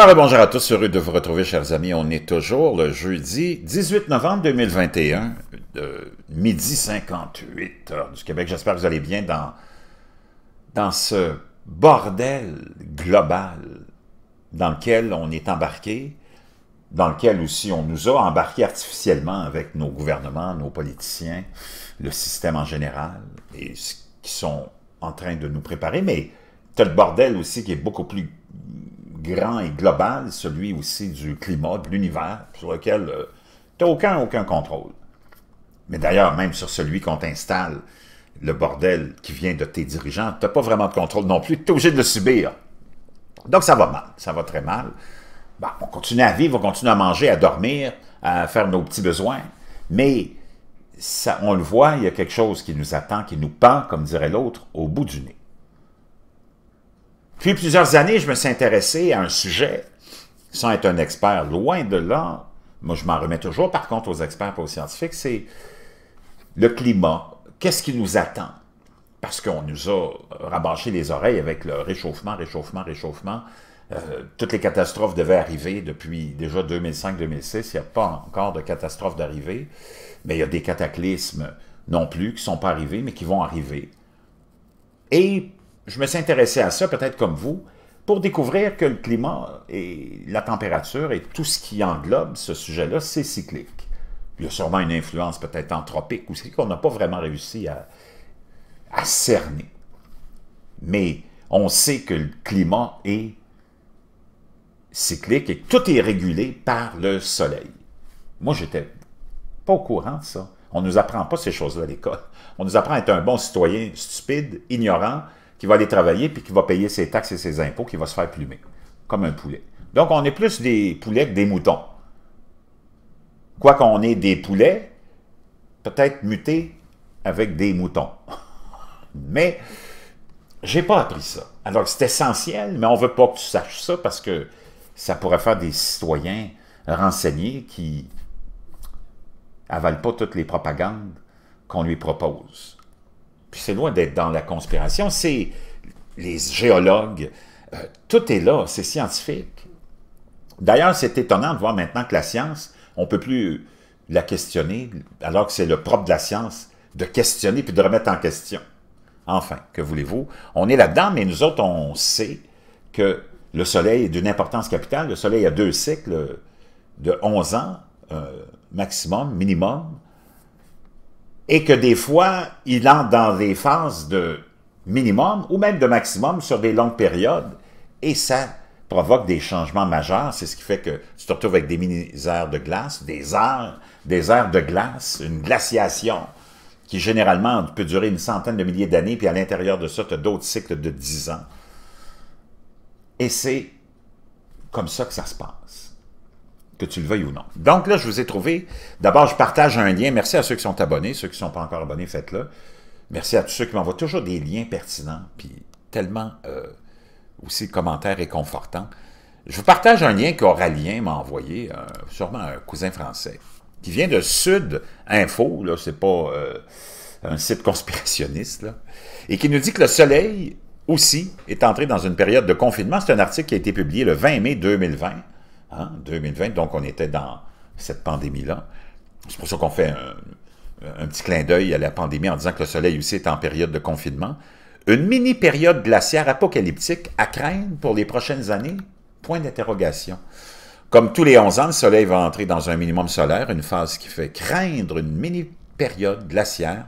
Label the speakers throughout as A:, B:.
A: Alors, bonjour à tous, heureux de vous retrouver, chers amis. On est toujours le jeudi 18 novembre 2021, de midi 58 heures du Québec. J'espère que vous allez bien dans, dans ce bordel global dans lequel on est embarqué, dans lequel aussi on nous a embarqué artificiellement avec nos gouvernements, nos politiciens, le système en général, et ce qui sont en train de nous préparer. Mais tu as le bordel aussi qui est beaucoup plus grand et global, celui aussi du climat, de l'univers, sur lequel euh, tu n'as aucun, aucun contrôle. Mais d'ailleurs, même sur celui qu'on t'installe, le bordel qui vient de tes dirigeants, tu n'as pas vraiment de contrôle non plus, tu es obligé de le subir. Donc ça va mal, ça va très mal. on continue à vivre, on continue à manger, à dormir, à faire nos petits besoins, mais ça, on le voit, il y a quelque chose qui nous attend, qui nous pend, comme dirait l'autre, au bout du nez. Depuis plusieurs années, je me suis intéressé à un sujet sans être un expert, loin de là. Moi, je m'en remets toujours, par contre, aux experts et aux scientifiques, c'est le climat. Qu'est-ce qui nous attend? Parce qu'on nous a rabâché les oreilles avec le réchauffement, réchauffement, réchauffement. Euh, toutes les catastrophes devaient arriver depuis déjà 2005-2006. Il n'y a pas encore de catastrophes d'arrivée, mais il y a des cataclysmes non plus qui ne sont pas arrivés, mais qui vont arriver. Et je me suis intéressé à ça, peut-être comme vous, pour découvrir que le climat et la température et tout ce qui englobe ce sujet-là, c'est cyclique. Il y a sûrement une influence peut-être anthropique aussi qu'on n'a pas vraiment réussi à, cerner. Mais on sait que le climat est cyclique et tout est régulé par le soleil. Moi, j'étais pas au courant de ça. On ne nous apprend pas ces choses-là à l'école. On nous apprend à être un bon citoyen stupide, ignorant, qui va aller travailler, puis qui va payer ses taxes et ses impôts, qui va se faire plumer, comme un poulet. Donc, on est plus des poulets que des moutons. Quoi qu'on ait des poulets, peut-être mutés avec des moutons. Mais, j'ai pas appris ça. Alors, c'est essentiel, mais on veut pas que tu saches ça, parce que ça pourrait faire des citoyens renseignés qui avalent pas toutes les propagandes qu'on lui propose. Puis c'est loin d'être dans la conspiration, c'est les géologues, euh, tout est là, c'est scientifique. D'ailleurs, c'est étonnant de voir maintenant que la science, on ne peut plus la questionner, alors que c'est le propre de la science de questionner puis de remettre en question. Enfin, que voulez-vous? On est là-dedans, mais nous autres, on sait que le Soleil est d'une importance capitale. Le Soleil a deux cycles de 11 ans, euh, maximum, minimum, et que des fois, il entre dans des phases de minimum ou même de maximum sur des longues périodes, et ça provoque des changements majeurs. C'est ce qui fait que tu te retrouves avec des mini-aires de glace, des aires, des aires de glace, une glaciation qui généralement peut durer une centaine de milliers d'années, puis à l'intérieur de ça, tu as d'autres cycles de 10 ans. Et c'est comme ça que ça se passe que tu le veuilles ou non. Donc là, je vous ai trouvé, d'abord, je partage un lien. Merci à ceux qui sont abonnés, ceux qui ne sont pas encore abonnés, faites-le. Merci à tous ceux qui m'envoient toujours des liens pertinents, puis tellement euh, aussi commentaires réconfortants. Je vous partage un lien qu'Auralien m'a envoyé, euh, sûrement un cousin français, qui vient de Sud Info, là, c'est pas euh, un site conspirationniste, et qui nous dit que le soleil aussi est entré dans une période de confinement. C'est un article qui a été publié le 20 mai 2020 2020, hein, donc on était dans cette pandémie-là. C'est pour ça qu'on fait un, un, petit clin d'œil à la pandémie en disant que le soleil aussi est en période de confinement. Une mini-période glaciaire apocalyptique à craindre pour les prochaines années? Point d'interrogation. Comme tous les 11 ans, le soleil va entrer dans un minimum solaire, une phase qui fait craindre une mini-période glaciaire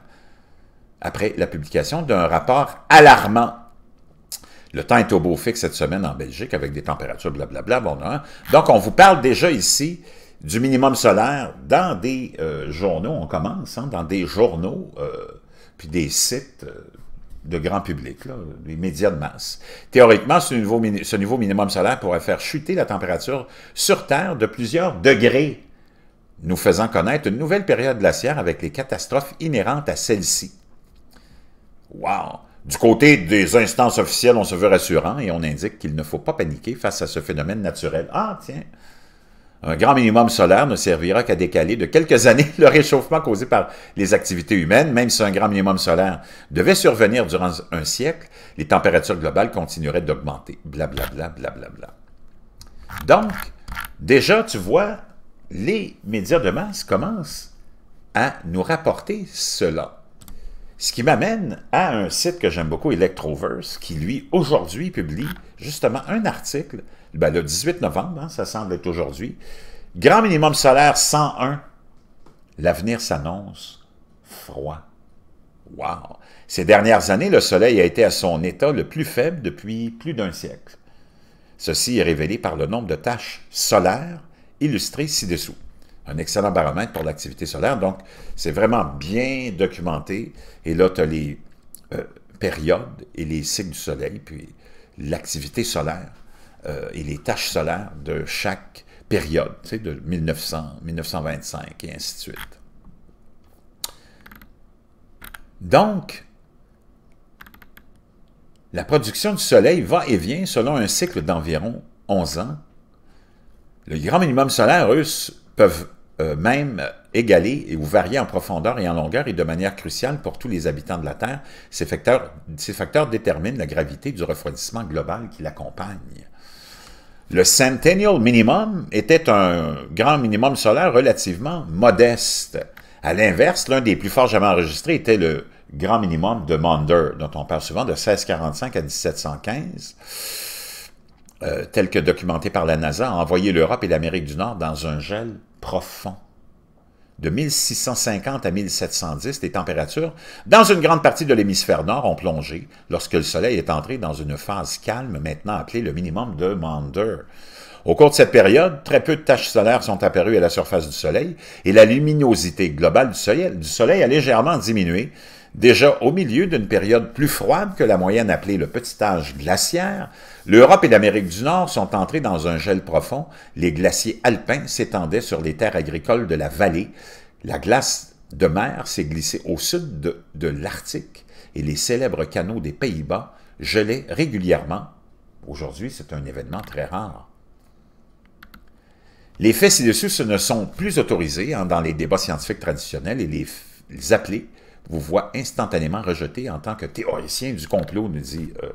A: après la publication d'un rapport alarmant le temps est au beau fixe cette semaine en Belgique avec des températures blablabla. Bon, hein. Donc, on vous parle déjà ici du minimum solaire dans des euh, journaux, on commence, hein, dans des journaux, euh, puis des sites euh, de grand public, là, les médias de masse. Théoriquement, ce niveau, ce minimum solaire pourrait faire chuter la température sur Terre de plusieurs degrés, nous faisant connaître une nouvelle période glaciaire avec les catastrophes inhérentes à celle-ci. Wow! Du côté des instances officielles, on se veut rassurant et on indique qu'il ne faut pas paniquer face à ce phénomène naturel. Ah, tiens, un grand minimum solaire ne servira qu'à décaler de quelques années le réchauffement causé par les activités humaines. Même si un grand minimum solaire devait survenir durant un siècle, les températures globales continueraient d'augmenter. Blablabla, blablabla. Donc, déjà, tu vois, les médias de masse commencent à nous rapporter cela. Ce qui m'amène à un site que j'aime beaucoup, Electroverse, qui lui, aujourd'hui, publie justement un article, ben, le 18 novembre, hein, ça semble être aujourd'hui, Grand minimum solaire 101, l'avenir s'annonce froid. Wow! Ces dernières années, le soleil a été à son état le plus faible depuis plus d'un siècle. Ceci est révélé par le nombre de tâches solaires illustrées ci-dessous un excellent baromètre pour l'activité solaire. Donc, c'est vraiment bien documenté. Et là, tu as les euh, périodes et les cycles du soleil, puis l'activité solaire euh, et les tâches solaires de chaque période, tu sais, de 1900, 1925 et ainsi de suite. Donc, la production du soleil va et vient selon un cycle d'environ 11 ans. Le grand minimum solaire, russe peuvent euh, même égalé ou varié en profondeur et en longueur et de manière cruciale pour tous les habitants de la Terre. Ces facteurs, déterminent la gravité du refroidissement global qui l'accompagne. Le Centennial Minimum était un grand minimum solaire relativement modeste. À l'inverse, l'un des plus forts jamais enregistrés était le grand minimum de Maunder, dont on parle souvent de 1645 à 1715. Euh, tel que documenté par la NASA, a envoyé l'Europe et l'Amérique du Nord dans un gel profond de 1650 à 1710, les températures, dans une grande partie de l'hémisphère nord, ont plongé lorsque le Soleil est entré dans une phase calme, maintenant appelée le minimum de Maunder. Au cours de cette période, très peu de taches solaires sont apparues à la surface du Soleil et la luminosité globale du Soleil, du soleil a légèrement diminué, Déjà au milieu d'une période plus froide que la moyenne appelée le petit âge glaciaire, l'Europe et l'Amérique du Nord sont entrées dans un gel profond, les glaciers alpins s'étendaient sur les terres agricoles de la vallée, la glace de mer s'est glissée au sud de, l'Arctique et les célèbres canaux des Pays-Bas gelaient régulièrement. Aujourd'hui, c'est un événement très rare. Les faits ci-dessus ne sont plus autorisés hein, dans les débats scientifiques traditionnels et les appelés vous voit instantanément rejeté en tant que théoricien du complot, nous dit euh,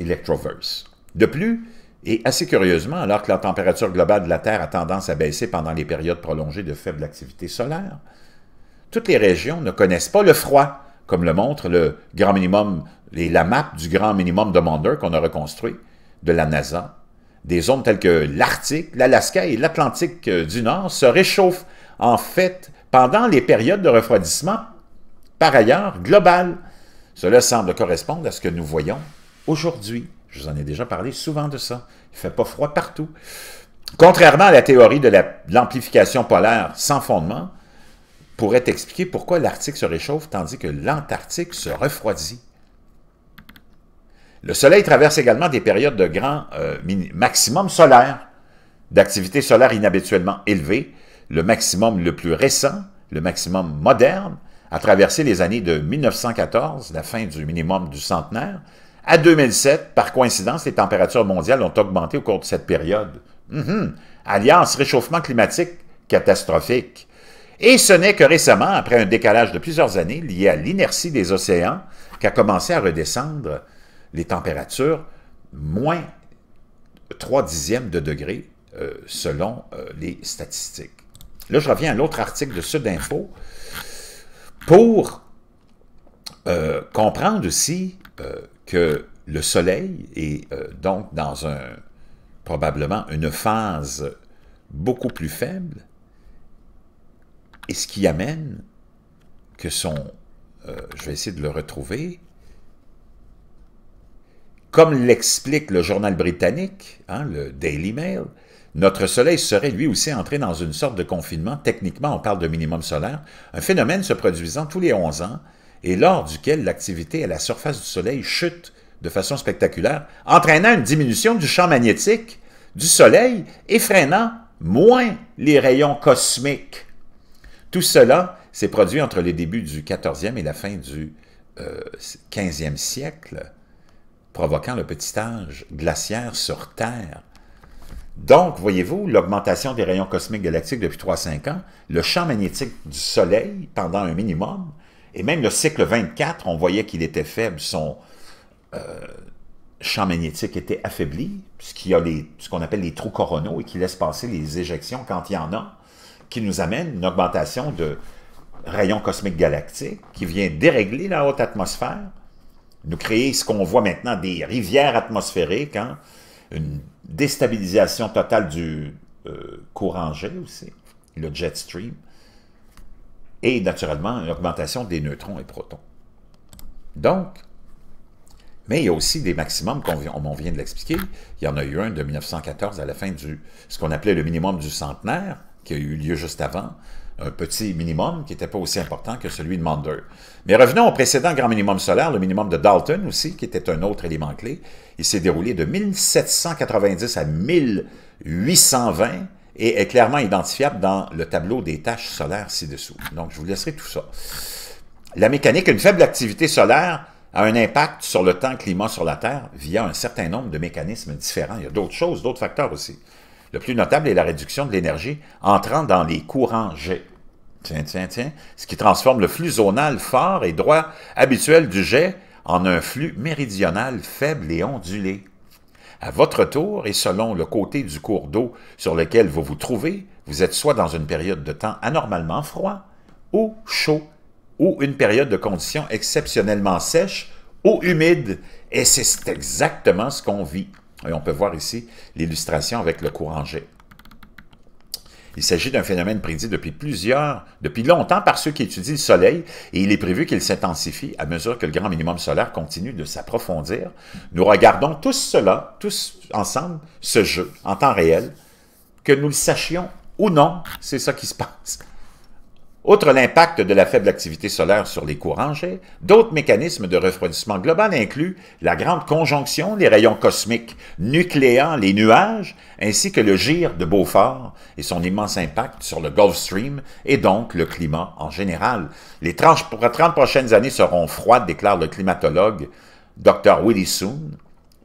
A: Electroverse. De plus, et assez curieusement, alors que la température globale de la Terre a tendance à baisser pendant les périodes prolongées de faible activité solaire, toutes les régions ne connaissent pas le froid, comme le montre le grand minimum, la map du grand minimum de Maunder qu'on a reconstruit de la NASA. Des zones telles que l'Arctique, l'Alaska et l'Atlantique euh, du Nord se réchauffent en fait pendant les périodes de refroidissement par ailleurs global, Cela semble correspondre à ce que nous voyons aujourd'hui. Je vous en ai déjà parlé souvent de ça. Il ne fait pas froid partout. Contrairement à la théorie de l'amplification polaire sans fondement, pourrait expliquer pourquoi l'Arctique se réchauffe tandis que l'Antarctique se refroidit. Le Soleil traverse également des périodes de grand euh, maximum solaire, d'activité solaire inhabituellement élevée, le maximum le plus récent, le maximum moderne, a traversé les années de 1914, la fin du minimum du centenaire, à 2007, par coïncidence, les températures mondiales ont augmenté au cours de cette période. Mhm. Alliance réchauffement climatique catastrophique. Et ce n'est que récemment, après un décalage de plusieurs années lié à l'inertie des océans, qu'a commencé à redescendre les températures moins trois dixièmes de degré euh, selon euh, les statistiques. Là, je reviens à l'autre article de Sudinfo pour euh, comprendre aussi euh, que le soleil est euh, donc dans probablement une phase beaucoup plus faible, et ce qui amène que son, je vais essayer de le retrouver, comme l'explique le journal britannique, hein, le Daily Mail, notre Soleil serait lui aussi entré dans une sorte de confinement, techniquement on parle de minimum solaire, un phénomène se produisant tous les 11 ans et lors duquel l'activité à la surface du Soleil chute de façon spectaculaire, entraînant une diminution du champ magnétique du Soleil et freinant moins les rayons cosmiques. Tout cela s'est produit entre les débuts du 14e et la fin du 15e euh, siècle, provoquant le petit âge glaciaire sur Terre donc, voyez-vous, l'augmentation des rayons cosmiques galactiques depuis 3-5 ans, le champ magnétique du Soleil pendant un minimum, et même le cycle 24, on voyait qu'il était faible, son euh, champ magnétique était affaibli, ce y a ce qu'on appelle les trous coronaux et qui laisse passer les éjections quand il y en a, qui nous amène une augmentation de rayons cosmiques galactiques qui vient dérégler la haute atmosphère, nous créer ce qu'on voit maintenant des rivières atmosphériques, hein, une déstabilisation totale du euh, courant jet aussi, le jet stream, et naturellement une augmentation des neutrons et protons. Donc, mais il y a aussi des maximums qu'on vient de l'expliquer. Il y en a eu un de 1914 à la fin du, ce qu'on appelait le minimum du centenaire, qui a eu lieu juste avant, un petit minimum qui n'était pas aussi important que celui de Mander. Mais revenons au précédent grand minimum solaire, le minimum de Dalton aussi, qui était un autre élément clé. Il s'est déroulé de 1790 à 1820 et est clairement identifiable dans le tableau des tâches solaires ci-dessous. Donc, je vous laisserai tout ça. La mécanique, une faible activité solaire a un impact sur le temps climat sur la Terre via un certain nombre de mécanismes différents. Il y a d'autres choses, d'autres facteurs aussi. Le plus notable est la réduction de l'énergie entrant dans les courants jets. Tiens, tiens, tiens. Ce qui transforme le flux zonal fort et droit habituel du jet en un flux méridional faible et ondulé. À votre tour, et selon le côté du cours d'eau sur lequel vous vous trouvez, vous êtes soit dans une période de temps anormalement froid ou chaud, ou une période de conditions exceptionnellement sèches ou humides. Et c'est exactement ce qu'on vit. Et on peut voir ici l'illustration avec le courant G. Il s'agit d'un phénomène prédit depuis plusieurs, depuis longtemps par ceux qui étudient le Soleil, et il est prévu qu'il s'intensifie à mesure que le grand minimum solaire continue de s'approfondir. Nous regardons tous cela, tous ensemble, ce jeu, en temps réel, que nous le sachions ou non, c'est ça qui se passe. Outre l'impact de la faible activité solaire sur les courants jets, d'autres mécanismes de refroidissement global incluent la grande conjonction des rayons cosmiques nucléant les nuages, ainsi que le gire de Beaufort et son immense impact sur le Gulf Stream et donc le climat en général. Les 30 prochaines années seront froides, déclare le climatologue Dr. Willie Soon,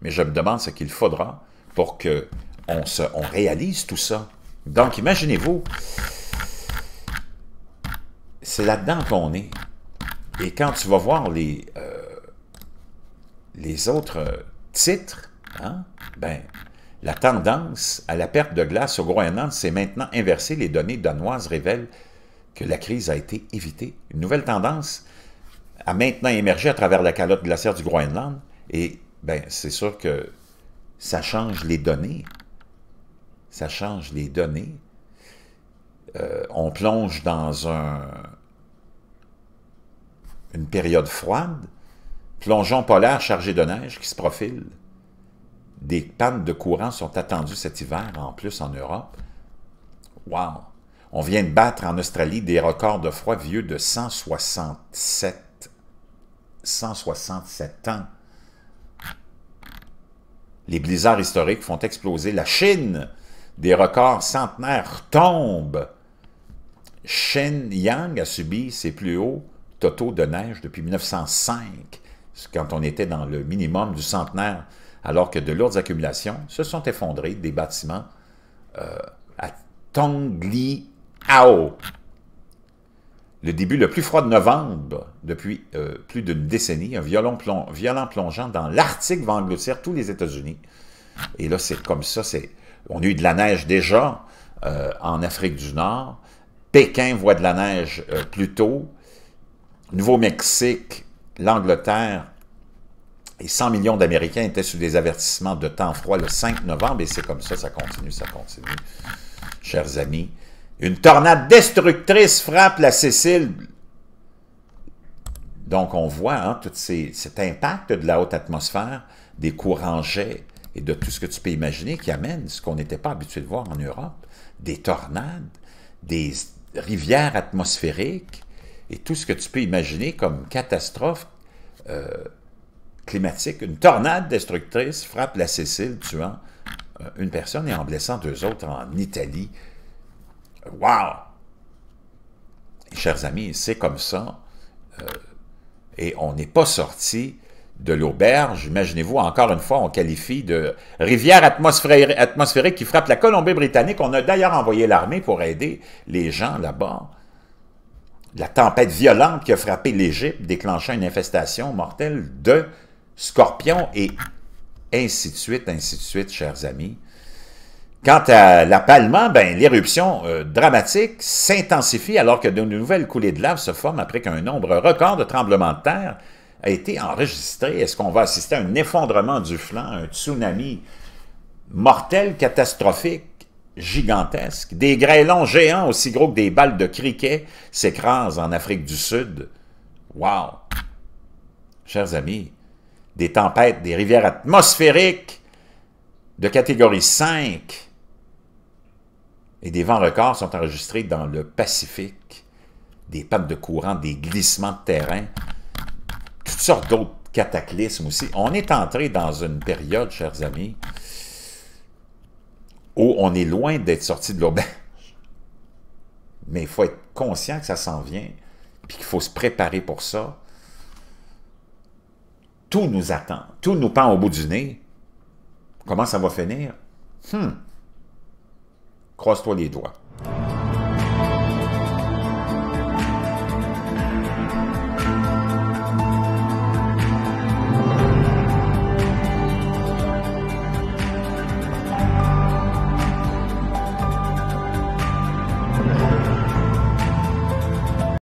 A: mais je me demande ce qu'il faudra pour que on, on réalise tout ça. Donc imaginez-vous, c'est là-dedans qu'on est. Et quand tu vas voir les, euh, les autres titres, hein, ben, la tendance à la perte de glace au Groenland s'est maintenant inversée. Les données danoises révèlent que la crise a été évitée. Une nouvelle tendance a maintenant émergé à travers la calotte glaciaire du Groenland. Et ben, c'est sûr que ça change les données. Ça change les données euh, on plonge dans une période froide, Plongeons polaires chargés de neige qui se profile. Des pannes de courant sont attendues cet hiver, en plus en Europe. Wow! On vient de battre en Australie des records de froid vieux de 167, 167 ans. Les blizzards historiques font exploser la Chine. Des records centenaires tombent. Yang a subi ses plus hauts totaux de neige depuis 1905, quand on était dans le minimum du centenaire, alors que de lourdes accumulations se sont effondrées des bâtiments euh, à Tongliao. Le début le plus froid de novembre depuis euh, plus d'une décennie, un violent, plongeant dans l'Arctique va engloutir tous les États-Unis. Et là, c'est comme ça. On a eu de la neige déjà euh, en Afrique du Nord, Pékin voit de la neige euh, plus tôt. Nouveau-Mexique, l'Angleterre et 100 millions d'Américains étaient sous des avertissements de temps froid le 5 novembre. Et c'est comme ça, ça continue, ça continue. Chers amis, une tornade destructrice frappe la Sicile. Donc, on voit hein, tout cet impact de la haute atmosphère, des courants jets et de tout ce que tu peux imaginer qui amène ce qu'on n'était pas habitué de voir en Europe, des tornades, des, rivière atmosphérique et tout ce que tu peux imaginer comme catastrophe euh, climatique. Une tornade destructrice frappe la Sicile, tuant euh, une personne et en blessant deux autres en Italie. Wow! Chers amis, c'est comme ça. Euh, et on n'est pas sorti de l'auberge. Imaginez-vous, encore une fois, on qualifie de rivière atmosphérique, qui frappe la Colombie-Britannique. On a d'ailleurs envoyé l'armée pour aider les gens là-bas. La tempête violente qui a frappé l'Égypte déclenchant une infestation mortelle de scorpions et ainsi de suite, ainsi de suite, chers amis. Quant à la ben, l'éruption euh, dramatique s'intensifie alors que de nouvelles coulées de lave se forment après qu'un nombre record de tremblements de terre a été enregistré? Est-ce qu'on va assister à un effondrement du flanc, un tsunami mortel, catastrophique, gigantesque? Des grêlons géants aussi gros que des balles de criquet s'écrasent en Afrique du Sud. Wow! Chers amis, des tempêtes, des rivières atmosphériques de catégorie 5 et des vents records sont enregistrés dans le Pacifique, des pannes de courant, des glissements de terrain, toutes sortes d'autres cataclysmes aussi. On est entré dans une période, chers amis, où on est loin d'être sorti de l'auberge. Mais il faut être conscient que ça s'en vient, puis qu'il faut se préparer pour ça. Tout nous attend, tout nous pend au bout du nez. Comment ça va finir? Hmm. Croise-toi les doigts.